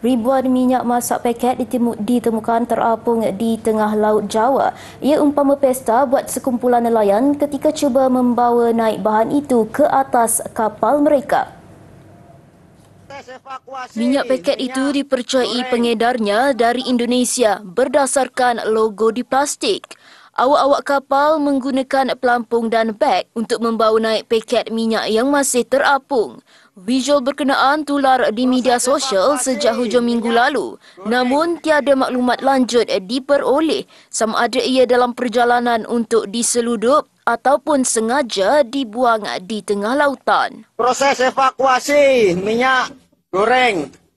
Ribuan minyak masak paket ditemukan terapung di tengah laut Jawa. Ia umpama pesta buat sekumpulan nelayan ketika cuba membawa naik bahan itu ke atas kapal mereka. Minyak paket itu dipercayai pengedarnya dari Indonesia berdasarkan logo di plastik awak-awak kapal menggunakan pelampung dan beg untuk membawa naik paket minyak yang masih terapung. Visual berkenaan tular di media sosial sejak hujung minggu lalu. Namun, tiada maklumat lanjut diperoleh sama ada ia dalam perjalanan untuk diseludup ataupun sengaja dibuang di tengah lautan. Proses evakuasi minyak goreng